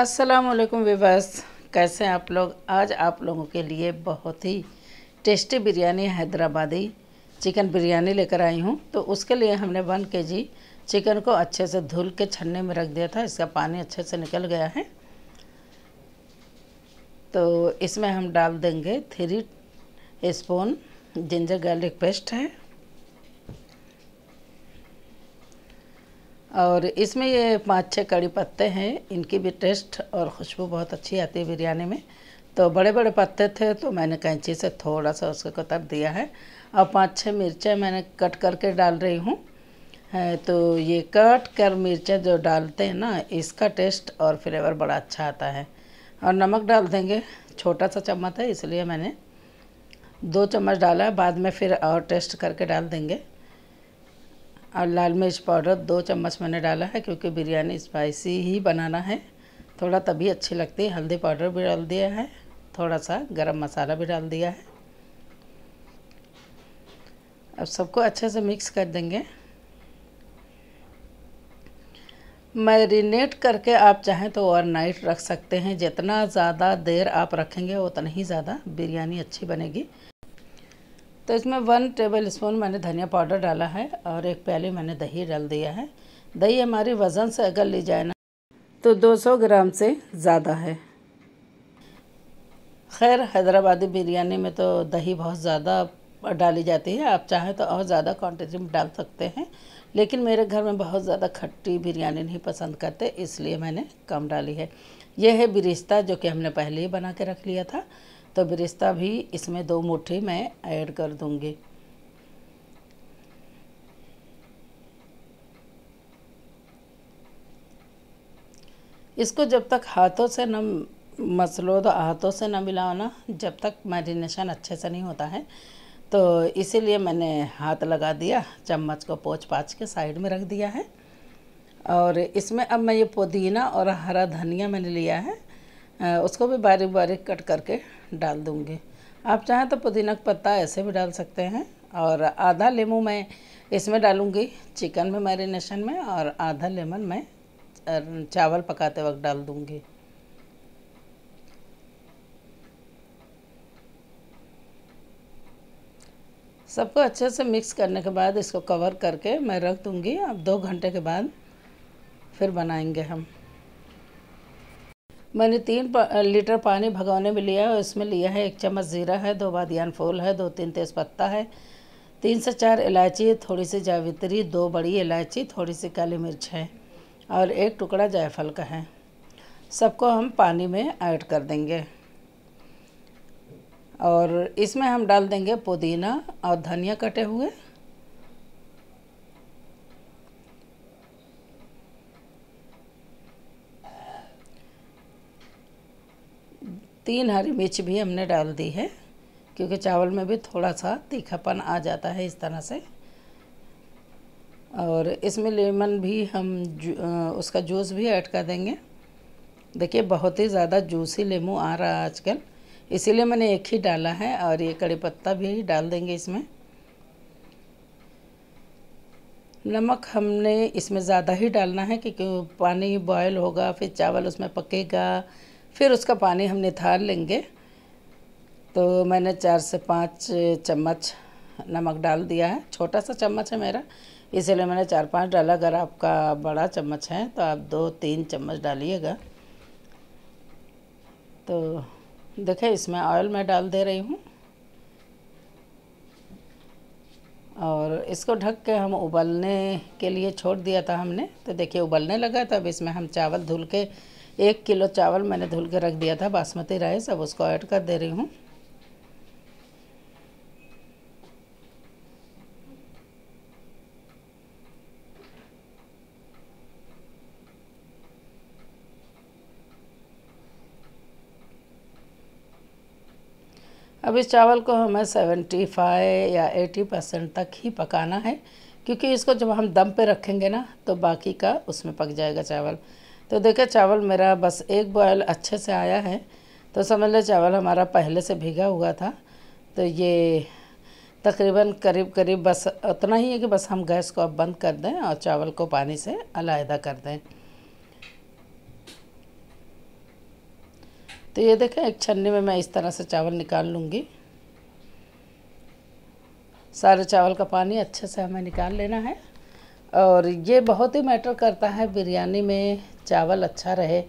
अस्सलाम वालेकुम विवास कैसे हैं आप लोग आज आप लोगों के लिए बहुत ही टेस्टी बिरयानी हैदराबादी चिकन बिरयानी लेकर आई हूँ तो उसके लिए हमने वन के जी चिकन को अच्छे से धुल के छन्ने में रख दिया था इसका पानी अच्छे से निकल गया है तो इसमें हम डाल देंगे three spoon ginger garlic paste है और इसमें ये पाँच छः कड़ी पत्ते हैं इनकी भी टेस्ट और खुशबू बहुत अच्छी आती है बिरयानी में तो बड़े बड़े पत्ते थे तो मैंने कैंची से थोड़ा सा उसको कतर दिया है और पाँच छः मिर्चें मैंने कट करके डाल रही हूँ तो ये कट कर मिर्चें जो डालते हैं ना इसका टेस्ट और फ्लेवर बड़ा अच्छा आता है और नमक डाल देंगे छोटा सा चम्मच है इसलिए मैंने दो चम्मच डाला बाद में फिर और टेस्ट करके डाल देंगे और लाल मिर्च पाउडर दो चम्मच मैंने डाला है क्योंकि बिरयानी स्पाइसी ही बनाना है थोड़ा तभी अच्छी लगती है हल्दी पाउडर भी डाल दिया है थोड़ा सा गरम मसाला भी डाल दिया है अब सबको अच्छे से मिक्स कर देंगे मैरिनेट करके आप चाहें तो ओवरनाइट रख सकते हैं जितना ज़्यादा देर आप रखेंगे उतना ही ज़्यादा बिरयानी अच्छी बनेगी तो इसमें वन टेबल स्पून मैंने धनिया पाउडर डाला है और एक प्याली मैंने दही डाल दिया है दही हमारी वज़न से अगर ली जाए ना तो 200 ग्राम से ज़्यादा है खैर हैदराबादी बिरयानी में तो दही बहुत ज़्यादा डाली जाती है आप चाहें तो और ज़्यादा क्वान्टिटी में डाल सकते हैं लेकिन मेरे घर में बहुत ज़्यादा खट्टी बिरयानी नहीं पसंद करते इसलिए मैंने कम डाली है यह है बिरिस्ता जो कि हमने पहले ही बना के रख लिया था तो बिरिस्ता भी इसमें दो मुट्ठी मैं ऐड कर दूंगी इसको जब तक हाथों से न मसलो तो हाथों से न मिलाओ ना जब तक मैरिनेशन अच्छे से नहीं होता है तो इसीलिए मैंने हाथ लगा दिया चम्मच को पोच पाच के साइड में रख दिया है और इसमें अब मैं ये पुदीना और हरा धनिया मैंने लिया है उसको भी बारीक बारीक कट करके डाल दूँगी आप चाहें तो पुदीना का पत्ता ऐसे भी डाल सकते हैं और आधा लेमू मैं इसमें डालूँगी चिकन में मैरिनेशन में और आधा लेमन मैं चावल पकाते वक्त डाल दूँगी सबको अच्छे से मिक्स करने के बाद इसको कवर करके मैं रख दूँगी अब दो घंटे के बाद फिर बनाएंगे हम मैंने तीन लीटर पानी भगोने में लिया है उसमें लिया है एक चम्मच ज़ीरा है दो बादियान फूल है दो तीन तेज़पत्ता है तीन से चार इलायची थोड़ी सी जावित्री दो बड़ी इलायची थोड़ी सी काली मिर्च है और एक टुकड़ा जायफल का है सबको हम पानी में ऐड कर देंगे और इसमें हम डाल देंगे पुदीना और धनिया कटे हुए तीन हरी मिर्च भी हमने डाल दी है क्योंकि चावल में भी थोड़ा सा तीखापन आ जाता है इस तरह से और इसमें लेमन भी हम उसका जूस भी ऐड कर देंगे देखिए बहुत ही ज़्यादा जूसी लेमू आ रहा है आजकल इसीलिए मैंने एक ही डाला है और ये कड़ी पत्ता भी डाल देंगे इसमें नमक हमने इसमें ज़्यादा ही डालना है क्योंकि पानी बॉयल होगा फिर चावल उसमें पकेगा फिर उसका पानी हम निथार लेंगे तो मैंने चार से पाँच चम्मच नमक डाल दिया है छोटा सा चम्मच है मेरा इसीलिए मैंने चार पांच डाला अगर आपका बड़ा चम्मच है तो आप दो तीन चम्मच डालिएगा तो देखें इसमें ऑयल मैं डाल दे रही हूँ और इसको ढक के हम उबलने के लिए छोड़ दिया था हमने तो देखिए उबलने लगा तो अब इसमें हम चावल धुल के एक किलो चावल मैंने धुल के रख दिया था बासमती राइस अब उसको ऐड कर दे रही हूँ अब इस चावल को हमें 75 या 80 परसेंट तक ही पकाना है क्योंकि इसको जब हम दम पे रखेंगे ना तो बाकी का उसमें पक जाएगा चावल तो देखिए चावल मेरा बस एक बॉयल अच्छे से आया है तो समझ लो चावल हमारा पहले से भीगा हुआ था तो ये तकरीबन करीब करीब बस उतना ही है कि बस हम गैस को अब बंद कर दें और चावल को पानी से अलहदा कर दें तो ये देखें एक छन्नी में मैं इस तरह से चावल निकाल लूँगी सारे चावल का पानी अच्छे से हमें निकाल लेना है और ये बहुत ही मैटर करता है बिरयानी में चावल अच्छा रहे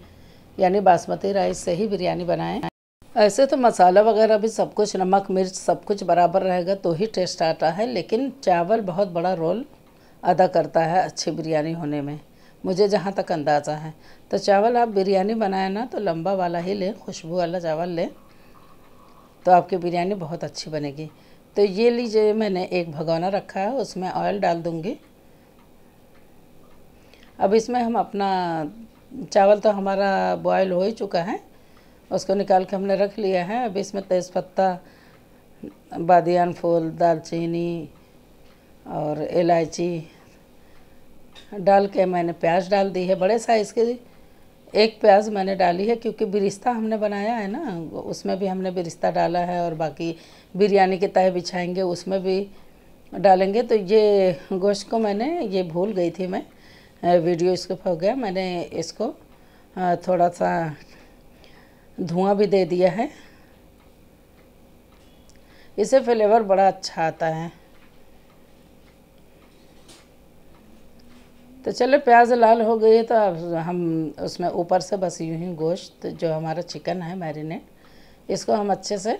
यानी बासमती राइस से ही बिरयानी बनाएं ऐसे तो मसाला वगैरह भी सब कुछ नमक मिर्च सब कुछ बराबर रहेगा तो ही टेस्ट आता है लेकिन चावल बहुत बड़ा रोल अदा करता है अच्छी बिरयानी होने में मुझे जहाँ तक अंदाज़ा है तो चावल आप बिरयानी बनाए ना तो लंबा वाला ही लें खुशबू वाला चावल लें तो आपकी बिरयानी बहुत अच्छी बनेगी तो ये लीजिए मैंने एक भगोना रखा है उसमें ऑयल डाल दूँगी अब इसमें हम अपना चावल तो हमारा बॉयल हो ही चुका है उसको निकाल के हमने रख लिया है अब इसमें तेज़पत्ता बादियान फूल दालचीनी और इलायची डाल के मैंने प्याज डाल दी है बड़े साइज़ के एक प्याज मैंने डाली है क्योंकि बिरिस्ता हमने बनाया है ना उसमें भी हमने बिरिस्ता डाला है और बाकी बिरयानी के तय बिछाएंगे उसमें भी डालेंगे तो ये गोश्त को मैंने ये भूल गई थी मैं वीडियो इसका हो गया मैंने इसको थोड़ा सा धुआं भी दे दिया है इसे फ्लेवर बड़ा अच्छा आता है तो चलो प्याज लाल हो गई है तो अब हम उसमें ऊपर से बस यूँ ही गोश्त जो हमारा चिकन है मैरिनेट इसको हम अच्छे से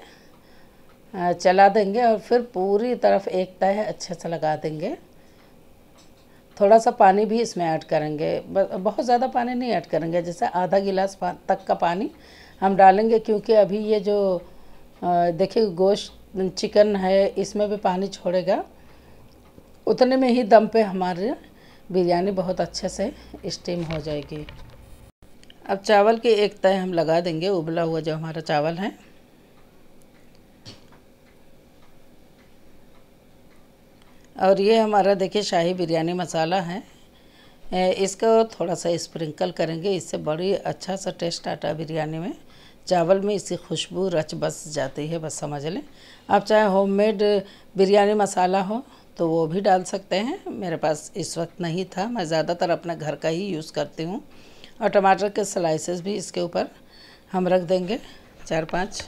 चला देंगे और फिर पूरी तरफ एक तय अच्छे से लगा देंगे थोड़ा सा पानी भी इसमें ऐड करेंगे बहुत ज़्यादा पानी नहीं ऐड करेंगे जैसे आधा गिलास तक का पानी हम डालेंगे क्योंकि अभी ये जो देखिए गोश्त चिकन है इसमें भी पानी छोड़ेगा उतने में ही दम पे हमारे बिरयानी बहुत अच्छे से स्टीम हो जाएगी अब चावल की एक तय हम लगा देंगे उबला हुआ जो हमारा चावल है और ये हमारा देखिए शाही बिरयानी मसाला है इसको थोड़ा सा स्प्रिंकल करेंगे इससे बड़ी अच्छा सा टेस्ट आटा बिरयानी में चावल में इसकी खुशबू रच बस जाती है बस समझ लें आप चाहे होममेड बिरयानी मसाला हो तो वो भी डाल सकते हैं मेरे पास इस वक्त नहीं था मैं ज़्यादातर अपने घर का ही यूज़ करती हूँ और टमाटर के स्लाइसेस भी इसके ऊपर हम रख देंगे चार पाँच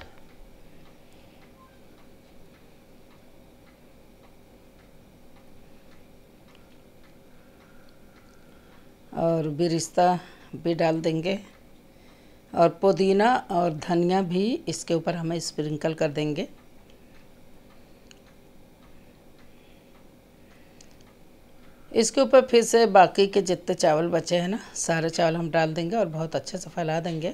और बिरिस्ता भी डाल देंगे और पुदीना और धनिया भी इसके ऊपर हमें स्प्रिंकल कर देंगे इसके ऊपर फिर से बाकी के जितने चावल बचे हैं ना सारे चावल हम डाल देंगे और बहुत अच्छे से फैला देंगे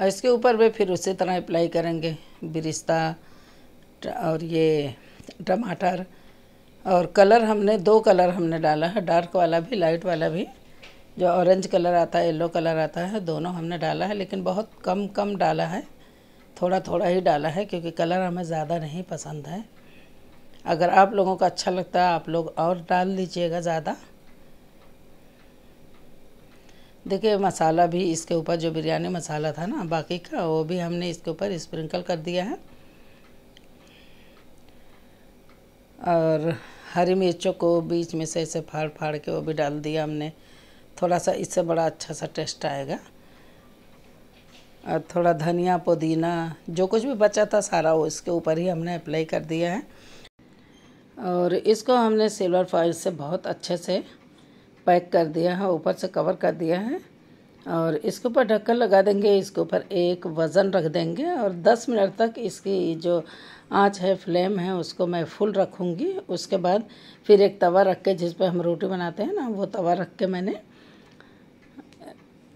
और इसके ऊपर भी फिर उसी तरह अप्लाई करेंगे बिरिस्ता और ये टमाटर और कलर हमने दो कलर हमने डाला है डार्क वाला भी लाइट वाला भी जो ऑरेंज कलर आता है येलो कलर आता है दोनों हमने डाला है लेकिन बहुत कम कम डाला है थोड़ा थोड़ा ही डाला है क्योंकि कलर हमें ज़्यादा नहीं पसंद है अगर आप लोगों को अच्छा लगता है आप लोग और डाल लीजिएगा ज़्यादा देखिए मसाला भी इसके ऊपर जो बिरयानी मसाला था ना बाकी का वो भी हमने इसके ऊपर स्प्रिंकल कर दिया है और हरी मिर्चों को बीच में से ऐसे फाड़ फाड़ के वो भी डाल दिया हमने थोड़ा सा इससे बड़ा अच्छा सा टेस्ट आएगा और थोड़ा धनिया पुदीना जो कुछ भी बचा था सारा वो इसके ऊपर ही हमने अप्लाई कर दिया है और इसको हमने सिल्वर फॉइल से बहुत अच्छे से पैक कर दिया है ऊपर से कवर कर दिया है और इसके ऊपर ढक्कन लगा देंगे इसके ऊपर एक वज़न रख देंगे और 10 मिनट तक इसकी जो आँच है फ्लेम है उसको मैं फुल रखूँगी उसके बाद फिर एक तवा रख के जिस पर हम रोटी बनाते हैं ना वो तवा रख के मैंने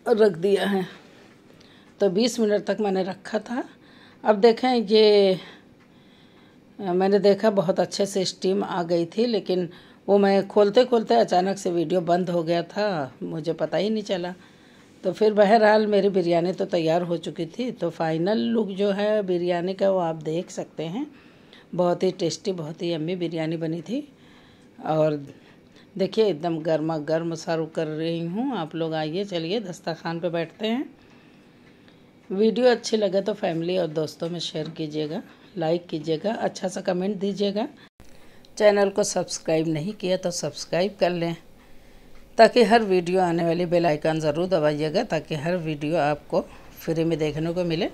रख दिया है तो 20 मिनट तक मैंने रखा था अब देखें ये मैंने देखा बहुत अच्छे से स्टीम आ गई थी लेकिन वो मैं खोलते खोलते अचानक से वीडियो बंद हो गया था मुझे पता ही नहीं चला तो फिर बहरहाल मेरी बिरयानी तो तैयार हो चुकी थी तो फाइनल लुक जो है बिरयानी का वो आप देख सकते हैं बहुत ही टेस्टी बहुत ही अम्मी बिरयानी बनी थी और देखिए एकदम गर्मा गर्म सर्व कर रही हूँ आप लोग आइए चलिए दस्ताखान पे बैठते हैं वीडियो अच्छी लगे तो फैमिली और दोस्तों में शेयर कीजिएगा लाइक कीजिएगा अच्छा सा कमेंट दीजिएगा चैनल को सब्सक्राइब नहीं किया तो सब्सक्राइब कर लें ताकि हर वीडियो आने वाली बेल आइकन ज़रूर दबाइएगा ताकि हर वीडियो आपको फ्री में देखने को मिले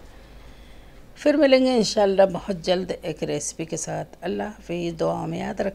फिर मिलेंगे इन बहुत जल्द एक रेसिपी के साथ अल्लाह हाफि दुआ में याद रख